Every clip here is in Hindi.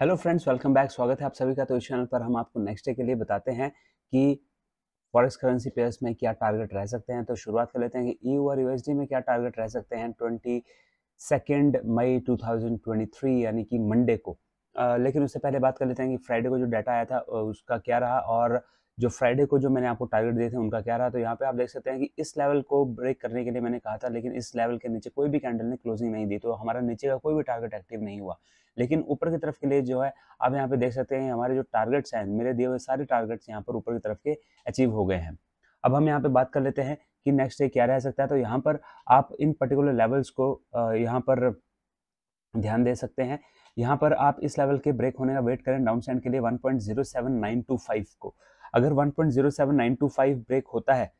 हेलो फ्रेंड्स वेलकम बैक स्वागत है आप सभी का तो इस चैनल पर हम आपको नेक्स्ट डे के लिए बताते हैं कि फॉरेक्स करेंसी पेयर्स में क्या टारगेट रह सकते हैं तो शुरुआत कर लेते हैं कि ई e और यूएसडी में क्या टारगेट रह सकते हैं ट्वेंटी सेकेंड मई 2023 यानी कि मंडे को लेकिन उससे पहले बात कर लेते हैं कि फ्राइडे को जो डाटा आया था उसका क्या रहा और जो फ्राइडे को जो मैंने आपको टारगेट दिए थे उनका क्या रहा तो यहाँ पे आप देख सकते हैं कि इस लेवल को ब्रेक करने के लिए मैंने कहा था लेकिन इस लेवल के नीचे कोई भी कैंडल ने क्लोजिंग नहीं दी तो हमारा नीचे का कोई भी टारगेट एक्टिव नहीं हुआ लेकिन ऊपर की तरफ के लिए जो है आप यहाँ पे देख सकते हैं हमारे जो टारगेट्स हैं मेरे दिए हुए सारे टारगेट्स यहाँ पर ऊपर की तरफ के अचीव हो गए हैं अब हम यहाँ पे बात कर लेते हैं कि नेक्स्ट डे क्या रह सकता है तो यहाँ पर आप इन पर्टिकुलर लेवल्स को यहाँ पर ध्यान दे सकते हैं यहाँ पर आप इस लेवल के ब्रेक होने का वेट करें डाउन साइड के लिए 1.07925 को अगर 1.07925 ब्रेक होता है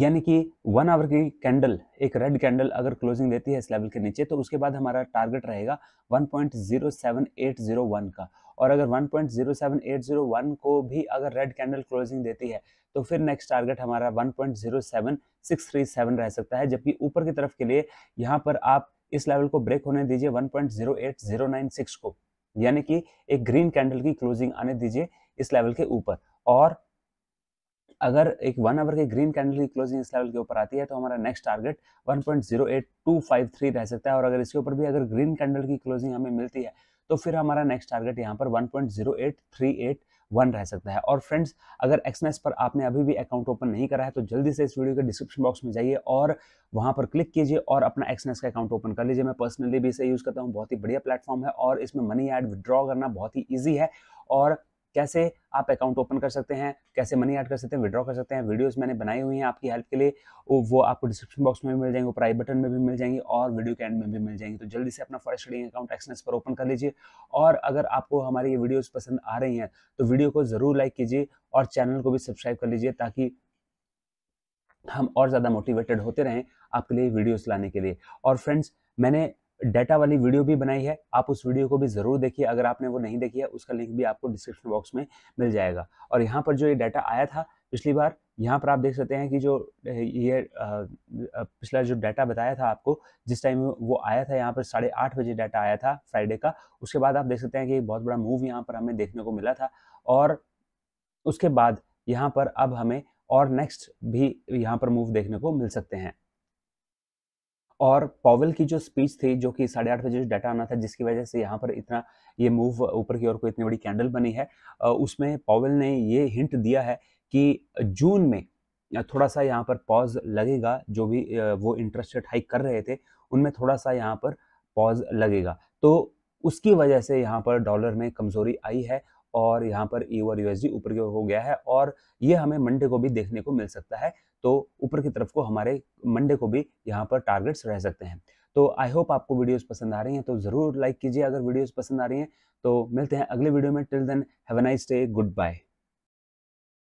यानी कि वन आवर की कैंडल एक रेड कैंडल अगर क्लोजिंग देती है इस लेवल के नीचे तो उसके बाद हमारा टारगेट रहेगा 1.07801 का और अगर 1.07801 को भी अगर रेड कैंडल क्लोजिंग देती है तो फिर नेक्स्ट टारगेट हमारा 1.07637 रह सकता है जबकि ऊपर की तरफ के लिए यहाँ पर आप इस लेवल को ब्रेक होने दीजिए 1.08096 को यानी कि एक ग्रीन कैंडल की क्लोजिंग आने दीजिए इस लेवल के ऊपर और अगर एक वन आवर के ग्रीन कैंडल की क्लोजिंग इस लेवल के ऊपर आती है तो हमारा नेक्स्ट टारगेट 1.08253 रह सकता है और अगर इसके ऊपर भी अगर ग्रीन कैंडल की क्लोजिंग हमें मिलती है तो फिर हमारा नेक्स्ट टारगेट यहाँ पर एट वन रह सकता है और फ्रेंड्स अगर एक्सनेस पर आपने अभी भी अकाउंट ओपन नहीं करा है तो जल्दी से इस वीडियो के डिस्क्रिप्शन बॉक्स में जाइए और वहाँ पर क्लिक कीजिए और अपना एक्सनेस का अकाउंट ओपन कर लीजिए मैं पर्सनली भी इसे यूज़ करता हूँ बहुत ही बढ़िया प्लेटफॉर्म है और इसमें मनी ऐड विद्रॉ करना बहुत ही ईजी है और कैसे आप अकाउंट ओपन कर सकते हैं कैसे मनी ऐड कर सकते हैं विड्रॉ कर सकते हैं वीडियोस मैंने बनाई हुई हैं आपकी हेल्प के लिए वो आपको डिस्क्रिप्शन बॉक्स में भी मिल जाएंगे ऊपर आई बटन में भी मिल जाएंगी और वीडियो के एंड में भी मिल जाएंगी तो जल्दी से अपना फर्स्ट ट्रेडिंग अकाउंट एक्सनेस पर ओपन कर लीजिए और अगर आपको हमारी ये वीडियोज़ पसंद आ रही हैं तो वीडियो को ज़रूर लाइक कीजिए और चैनल को भी सब्सक्राइब कर लीजिए ताकि हम और ज़्यादा मोटिवेटेड होते रहें आपके लिए वीडियोज लाने के लिए और फ्रेंड्स मैंने डाटा वाली वीडियो भी बनाई है आप उस वीडियो को भी ज़रूर देखिए अगर आपने वो नहीं देखी है उसका लिंक भी आपको डिस्क्रिप्शन बॉक्स में मिल जाएगा और यहाँ पर जो ये डाटा आया था पिछली बार यहाँ पर आप देख सकते हैं कि जो ये पिछला जो डाटा बताया था आपको जिस टाइम वो आया था यहाँ पर साढ़े आठ बजे डाटा आया था फ्राइडे का उसके बाद आप देख सकते हैं कि बहुत बड़ा मूव यहाँ पर हमें देखने को मिला था और उसके बाद यहाँ पर अब हमें और नेक्स्ट भी यहाँ पर मूव देखने को मिल सकते हैं और पॉवल की जो स्पीच थी जो कि साढ़े आठ बजे जो डाटा आना था जिसकी वजह से यहाँ पर इतना ये मूव ऊपर की ओर को इतनी बड़ी कैंडल बनी है उसमें पॉवल ने ये हिंट दिया है कि जून में थोड़ा सा यहाँ पर पॉज लगेगा जो भी वो इंटरेस्ट रेट हाइक कर रहे थे उनमें थोड़ा सा यहाँ पर पॉज लगेगा तो उसकी वजह से यहाँ पर डॉलर में कमज़ोरी आई है और यहाँ पर ई ओवर यूएसडी ऊपर की ओर हो गया है और ये हमें मंडे को भी देखने को मिल सकता है तो ऊपर की तरफ को हमारे मंडे को भी यहाँ पर टारगेट्स रह सकते हैं तो आई होप आपको वीडियोस पसंद आ रही हैं तो ज़रूर लाइक कीजिए अगर वीडियोस पसंद आ रही हैं तो मिलते हैं अगले वीडियो में till then have a nice day good bye